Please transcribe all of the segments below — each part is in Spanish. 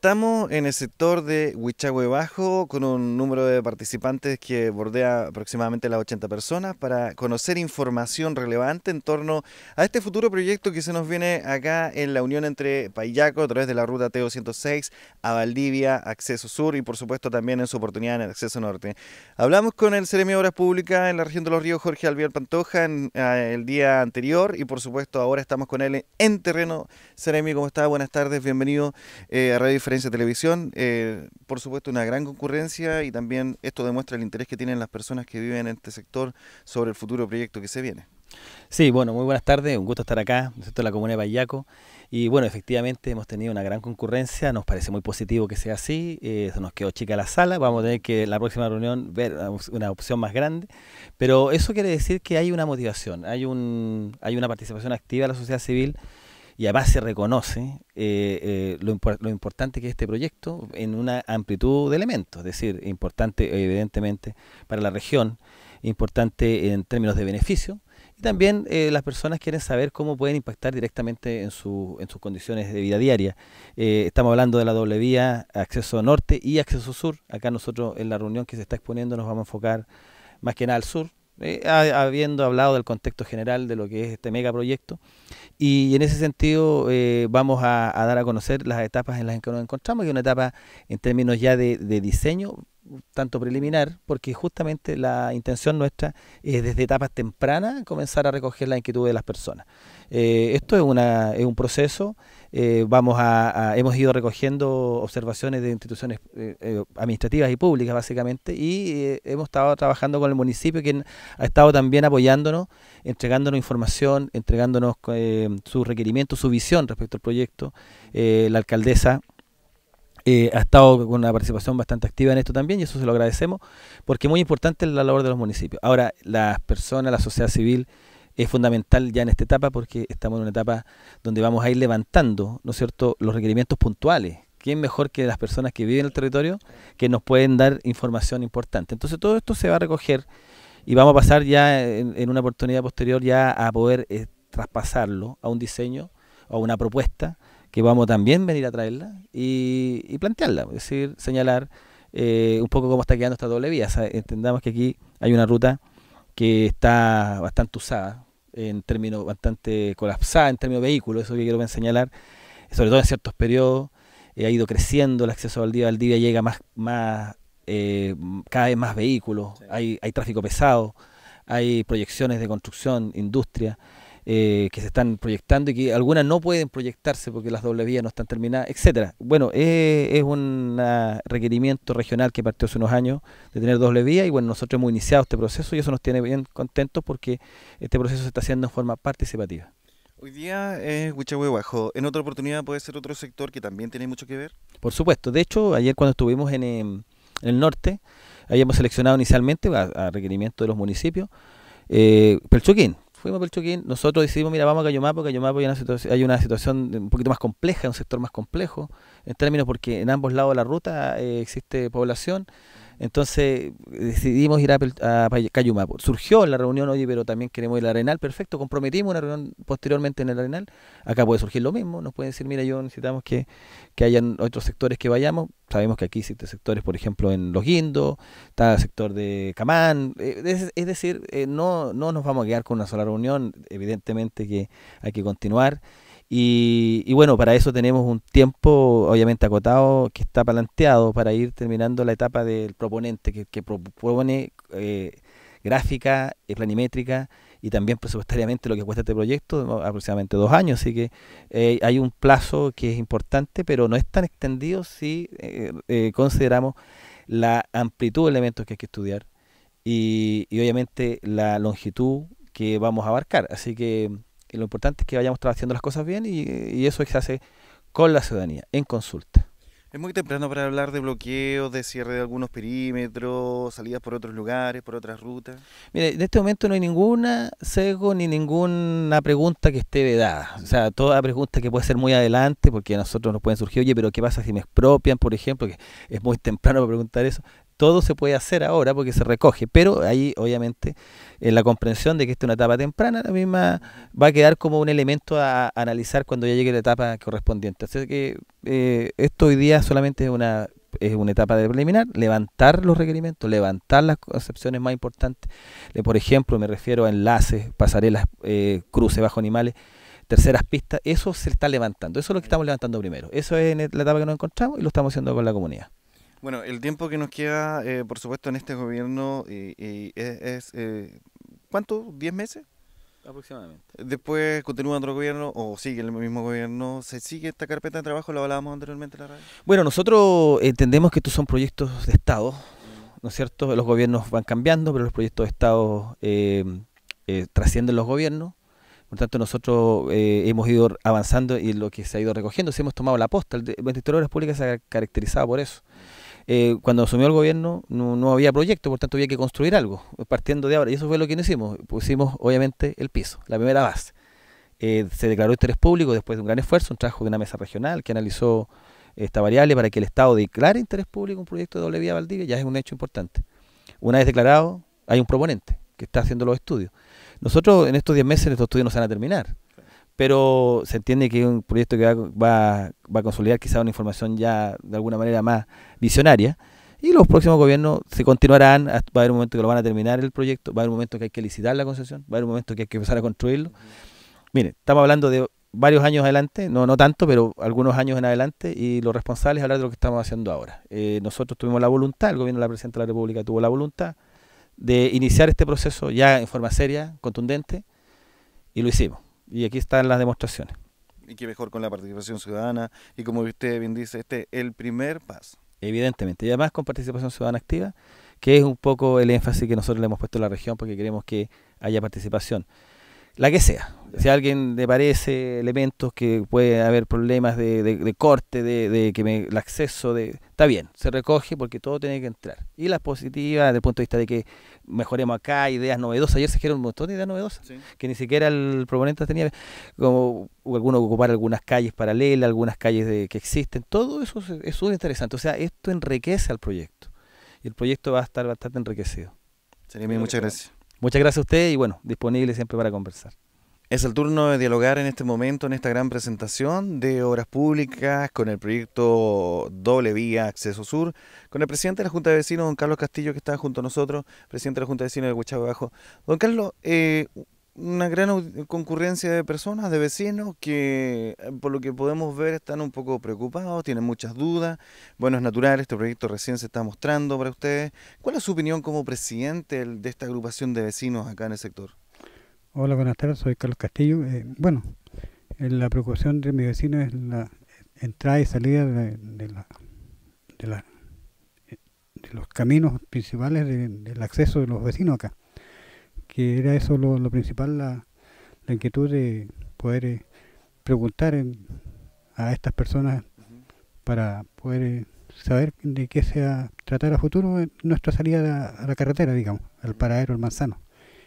Estamos en el sector de Huichagüe Bajo con un número de participantes que bordea aproximadamente las 80 personas para conocer información relevante en torno a este futuro proyecto que se nos viene acá en la unión entre Payaco a través de la ruta T206 a Valdivia, acceso sur y por supuesto también en su oportunidad en el acceso norte. Hablamos con el Ceremio de Obras Públicas en la región de los ríos Jorge Albiol Pantoja ah, el día anterior y por supuesto ahora estamos con él en terreno. Ceremio, ¿cómo está? Buenas tardes, bienvenido eh, a Radio Conferencia de Televisión. Eh, por supuesto, una gran concurrencia y también esto demuestra el interés que tienen las personas que viven en este sector sobre el futuro proyecto que se viene. Sí, bueno, muy buenas tardes, un gusto estar acá, en la comuna de Vallaco. Y bueno, efectivamente hemos tenido una gran concurrencia, nos parece muy positivo que sea así, eh, nos quedó chica la sala, vamos a tener que en la próxima reunión ver una opción más grande, pero eso quiere decir que hay una motivación, hay, un, hay una participación activa de la sociedad civil y además se reconoce eh, eh, lo, importante que es este proyecto en una amplitud de elementos, es decir, importante evidentemente para la región, importante en términos de beneficio, y también eh, las personas quieren saber cómo pueden impactar directamente en, su, en sus condiciones de vida diaria. estamos hablando de la doble vía, acceso norte y acceso sur. Acá nosotros en la reunión que se está exponiendo nos vamos a enfocar más que nada al sur, eh, habiendo hablado del contexto general de lo que es este megaproyecto. Y, en ese sentido eh, vamos a, dar a conocer las etapas en las que nos encontramos y una etapa en términos ya de diseño tanto preliminar, porque justamente la intención nuestra es desde etapas tempranas comenzar a recoger la inquietud de las personas. Eh, esto es, una, es un proceso, eh, vamos a, hemos ido recogiendo observaciones de instituciones eh, administrativas y públicas básicamente y hemos estado trabajando con el municipio quien ha estado también apoyándonos, entregándonos información, entregándonos sus requerimientos, su visión respecto al proyecto, la alcaldesa eh, ha estado con una participación bastante activa en esto también y eso se lo agradecemos porque es muy importante la labor de los municipios. Ahora, las personas, la sociedad civil es fundamental ya en esta etapa porque estamos en una etapa donde vamos a ir levantando, ¿no es cierto?, los requerimientos puntuales ¿quién mejor que las personas que viven en el territorio que nos pueden dar información importante? Entonces todo esto se va a recoger y vamos a pasar ya en, una oportunidad posterior ya a poder eh, traspasarlo a un diseño, o a una propuesta que vamos también venir a traerla y, plantearla, es decir, señalar eh, un poco cómo está quedando esta doble vía. entendamos que aquí hay una ruta que está bastante usada, en términos bastante colapsada en términos de vehículos, eso que quiero señalar, sobre todo en ciertos periodos, eh, ha ido creciendo el acceso al día, al día llega más, más eh, cada vez más vehículos, hay, hay tráfico pesado, hay proyecciones de construcción, industria, eh, que se están proyectando y que algunas no pueden proyectarse porque las doble vías no están terminadas, etcétera. Bueno, es, un requerimiento regional que partió hace unos años de tener doble vía y bueno, nosotros hemos iniciado este proceso y eso nos tiene bien contentos porque este proceso se está haciendo en forma participativa. Hoy día es Huichagüe Bajo. ¿En otra oportunidad puede ser otro sector que también tiene mucho que ver? Por supuesto. De hecho, ayer cuando estuvimos en, el norte, habíamos seleccionado inicialmente, a, requerimiento de los municipios, eh, Pelchuquín, fuimos a nosotros decidimos, mira, vamos a Cayomapo, porque hay una, situación, hay una situación un poquito más compleja, un sector más complejo, en términos porque en ambos lados de la ruta eh, existe población, entonces decidimos ir a, Cayumapo. Surgió la reunión, hoy, pero también queremos ir al Arenal, perfecto, comprometimos una reunión posteriormente en el Arenal. Acá puede surgir lo mismo, nos pueden decir, mira, yo necesitamos que, que hayan otros sectores que vayamos. Sabemos que aquí existen sectores, por ejemplo, en Los Guindos, está el sector de Camán. Eh, es, decir, eh, no, no nos vamos a quedar con una sola reunión, evidentemente que hay que continuar. Y, bueno, para eso tenemos un tiempo obviamente acotado que está planteado para ir terminando la etapa del proponente que, propone eh, gráfica, eh, planimétrica y también presupuestariamente lo que cuesta este proyecto, aproximadamente dos años. Así que eh, hay un plazo que es importante, pero no es tan extendido si eh, consideramos la amplitud de elementos que hay que estudiar y obviamente la longitud que vamos a abarcar. Así que y lo importante es que vayamos trabajando las cosas bien y, eso se hace con la ciudadanía, en consulta. Es muy temprano para hablar de bloqueos, de cierre de algunos perímetros, salidas por otros lugares, por otras rutas. Mire, en este momento no hay ninguna sesgo ni ninguna pregunta que esté vedada. O sea, toda pregunta que puede ser muy adelante, porque a nosotros nos pueden surgir, oye, pero ¿qué pasa si me expropian, por ejemplo? Que es muy temprano para preguntar eso todo se puede hacer ahora porque se recoge, pero ahí obviamente en la comprensión de que esta es una etapa temprana, la misma va a quedar como un elemento a, analizar cuando ya llegue la etapa correspondiente. Así que eh, esto hoy día solamente es una, es una etapa de preliminar, levantar los requerimientos, levantar las concepciones más importantes. Eh, por ejemplo, me refiero a enlaces, pasarelas, eh, cruces bajo animales terceras pistas, eso se está levantando, eso es lo que estamos levantando primero. Eso es la etapa que nos encontramos y lo estamos haciendo con la comunidad. Bueno, el tiempo que nos queda, eh, por supuesto, en este gobierno y, es, eh, ¿cuánto? ¿10 meses? Aproximadamente. Después continúa otro gobierno o sigue el mismo gobierno. ¿Se sigue esta carpeta de trabajo? ¿Lo hablábamos anteriormente en la radio? Bueno, nosotros eh, entendemos que estos son proyectos de Estado, ¿no es cierto? Los gobiernos van cambiando, pero los proyectos de Estado trascienden los gobiernos. Por tanto, nosotros hemos ido avanzando y lo que se ha ido recogiendo, si hemos tomado la posta, el Ministerio de Obras Públicas se ha caracterizado por eso. Eh, cuando asumió el gobierno no, había proyecto, por tanto había que construir algo, partiendo de ahora. Y eso fue lo que hicimos. Pusimos, obviamente, el piso, la primera base. Eh, se declaró interés público después de un gran esfuerzo, un trabajo de una mesa regional que analizó esta variable para que el Estado declare interés público un proyecto de doble vía Valdivia, ya es un hecho importante. Una vez declarado, hay un proponente que está haciendo los estudios. Nosotros en estos 10 meses estos estudios no se van a terminar pero se entiende que es un proyecto que va, a consolidar quizá una información ya de alguna manera más visionaria. Y los próximos gobiernos se continuarán, va a haber un momento que lo van a terminar el proyecto, va a haber un momento que hay que licitar la concesión, va a haber un momento que hay que empezar a construirlo. Mire, estamos hablando de varios años adelante, no, no tanto, pero algunos años en adelante, y los responsables hablar de lo que estamos haciendo ahora. Eh, nosotros tuvimos la voluntad, el gobierno de la Presidenta de la República tuvo la voluntad de iniciar este proceso ya en forma seria, contundente, y lo hicimos. Y aquí están las demostraciones. Y qué mejor con la participación ciudadana. Y como usted bien dice, este es el primer paso. Evidentemente. Y además con participación ciudadana activa, que es un poco el énfasis que nosotros le hemos puesto a la región porque queremos que haya participación. La que sea, si alguien le parece elementos que puede haber problemas de, corte, de, que el acceso, de está bien, se recoge porque todo tiene que entrar. Y las positivas, desde el punto de vista de que mejoremos acá, ideas novedosas. Ayer se dieron un montón de ideas novedosas que ni siquiera el proponente tenía, como alguno ocupar algunas calles paralelas, algunas calles de, que existen. Todo eso es, es súper interesante. O sea, esto enriquece al proyecto. Y el proyecto va a estar bastante enriquecido. Sería bien, muchas gracias. Muchas gracias a usted y bueno, disponible siempre para conversar. Es el turno de dialogar en este momento, en esta gran presentación de obras públicas con el proyecto Doble Vía Acceso Sur, con el presidente de la Junta de Vecinos, don Carlos Castillo, que está junto a nosotros, presidente de la Junta de Vecinos de Huichaba Bajo. Don Carlos, eh, una gran concurrencia de personas, de vecinos, que eh, por lo que podemos ver están un poco preocupados, tienen muchas dudas. Bueno, es natural, este proyecto recién se está mostrando para ustedes. ¿Cuál es su opinión como presidente de esta agrupación de vecinos acá en el sector? Hola, buenas tardes, soy Carlos Castillo. Eh, bueno, eh, la preocupación de mi vecino es la entrada y salida de, eh, los caminos principales del acceso de los vecinos acá. Que era eso lo, principal, la, inquietud de poder preguntar a estas personas para poder saber de qué se va a tratar a futuro nuestra salida a la, carretera, digamos, al paradero, al manzano,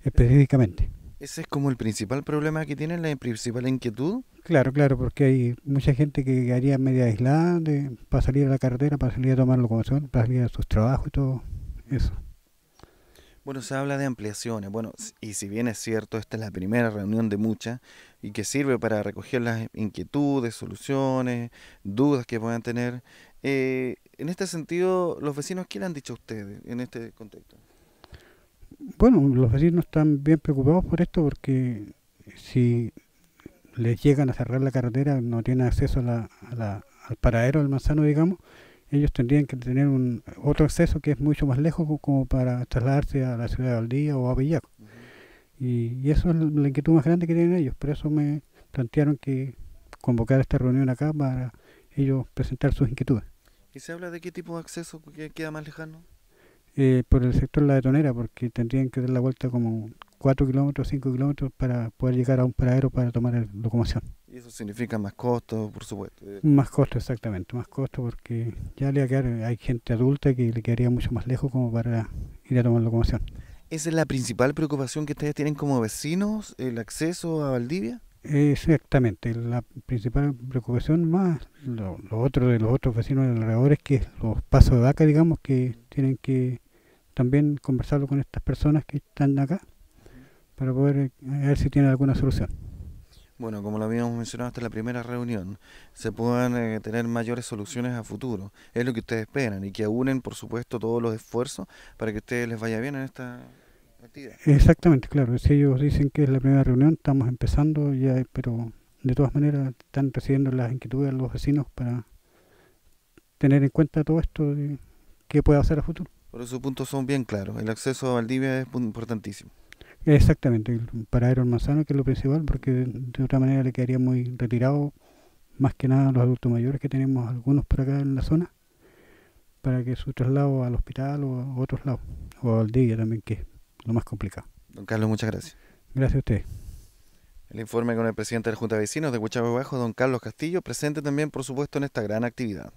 específicamente. Ese es como el principal problema que tienen, la principal inquietud. Claro, claro, porque hay mucha gente que quedaría media aislada para salir a la carretera, para salir a tomar locomoción, para salir a sus trabajos y todo eso. Bueno, se habla de ampliaciones. Bueno, y si bien es cierto, esta es la primera reunión de muchas y que sirve para recoger las inquietudes, soluciones, dudas que puedan tener. Eh, en este sentido, los vecinos, ¿qué le han dicho a ustedes en este contexto? bueno, los vecinos están bien preocupados por esto porque si les llegan a cerrar la carretera, no tienen acceso a la, al paradero del manzano, digamos, ellos tendrían que tener un otro acceso que es mucho más lejos como para trasladarse a la ciudad de Valdía o a Villaco. y, eso es la inquietud más grande que tienen ellos. Por eso me plantearon que convocar esta reunión acá para ellos presentar sus inquietudes. ¿Y se habla de qué tipo de acceso queda más lejano? Eh, por el sector La Detonera, porque tendrían que dar la vuelta como 4 kilómetros, 5 kilómetros para poder llegar a un paradero para tomar la locomoción. eso significa más costo, por supuesto. Eh, más costo, exactamente, más costo porque ya le va hay gente adulta que le quedaría mucho más lejos como para ir a tomar locomoción. ¿Esa es la principal preocupación que ustedes tienen como vecinos, el acceso a Valdivia? Exactamente, la principal preocupación más lo, otro de los otros vecinos alrededor es que los pasos de vaca, digamos, que tienen que también conversarlo con estas personas que están acá para poder eh, ver si tienen alguna solución. Bueno, como lo habíamos mencionado hasta la primera reunión, se puedan eh, tener mayores soluciones a futuro. Es lo que ustedes esperan y que unen, por supuesto, todos los esfuerzos para que a ustedes les vaya bien en esta actividad. Exactamente, claro. Si ellos dicen que es la primera reunión, estamos empezando ya, pero de todas maneras están recibiendo las inquietudes de los vecinos para tener en cuenta todo esto de qué puede hacer a futuro. Pero sus puntos son bien claros. El acceso a Valdivia es importantísimo. Exactamente, para más Manzano, que es lo principal, porque de otra manera le quedaría muy retirado, más que nada a los adultos mayores que tenemos algunos por acá en la zona, para que su traslado al hospital o a otros lados, o a Valdivia también, que es lo más complicado. Don Carlos, muchas gracias. Gracias a usted. El informe con el presidente de la Junta de Vecinos de Huachabo Bajo, don Carlos Castillo, presente también, por supuesto, en esta gran actividad.